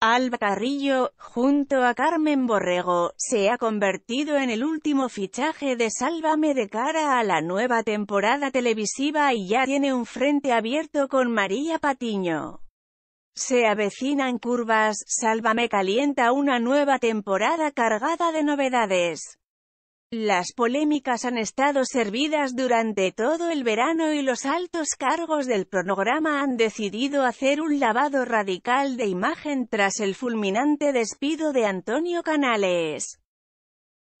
Alba Carrillo, junto a Carmen Borrego, se ha convertido en el último fichaje de Sálvame de cara a la nueva temporada televisiva y ya tiene un frente abierto con María Patiño. Se avecinan curvas, Sálvame calienta una nueva temporada cargada de novedades. Las polémicas han estado servidas durante todo el verano y los altos cargos del cronograma han decidido hacer un lavado radical de imagen tras el fulminante despido de Antonio Canales.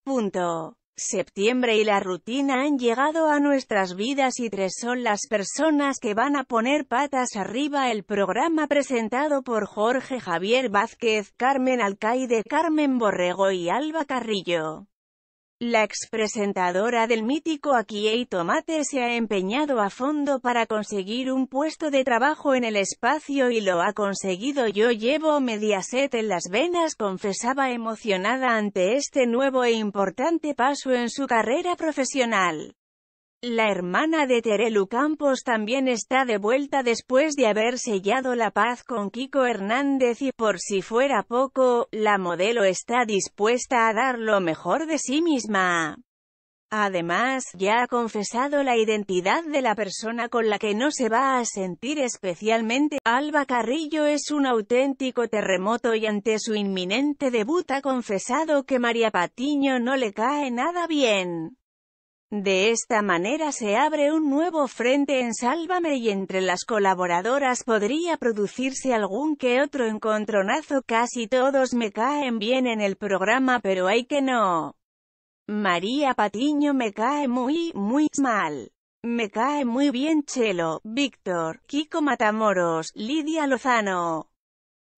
Punto. Septiembre y la rutina han llegado a nuestras vidas y tres son las personas que van a poner patas arriba el programa presentado por Jorge Javier Vázquez, Carmen Alcaide, Carmen Borrego y Alba Carrillo. La expresentadora del mítico Akiei Tomate se ha empeñado a fondo para conseguir un puesto de trabajo en el espacio y lo ha conseguido. Yo llevo Mediaset en las venas, confesaba emocionada ante este nuevo e importante paso en su carrera profesional. La hermana de Terelu Campos también está de vuelta después de haber sellado la paz con Kiko Hernández y, por si fuera poco, la modelo está dispuesta a dar lo mejor de sí misma. Además, ya ha confesado la identidad de la persona con la que no se va a sentir especialmente. Alba Carrillo es un auténtico terremoto y ante su inminente debut ha confesado que María Patiño no le cae nada bien. De esta manera se abre un nuevo frente en Sálvame y entre las colaboradoras podría producirse algún que otro encontronazo. Casi todos me caen bien en el programa pero hay que no. María Patiño me cae muy, muy mal. Me cae muy bien Chelo, Víctor, Kiko Matamoros, Lidia Lozano.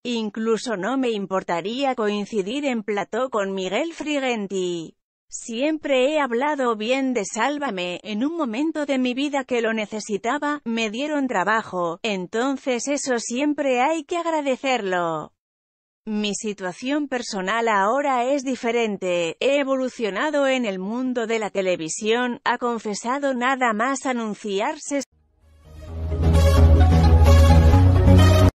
Incluso no me importaría coincidir en plató con Miguel Frigenti. Siempre he hablado bien de Sálvame, en un momento de mi vida que lo necesitaba, me dieron trabajo, entonces eso siempre hay que agradecerlo. Mi situación personal ahora es diferente, he evolucionado en el mundo de la televisión, ha confesado nada más anunciarse.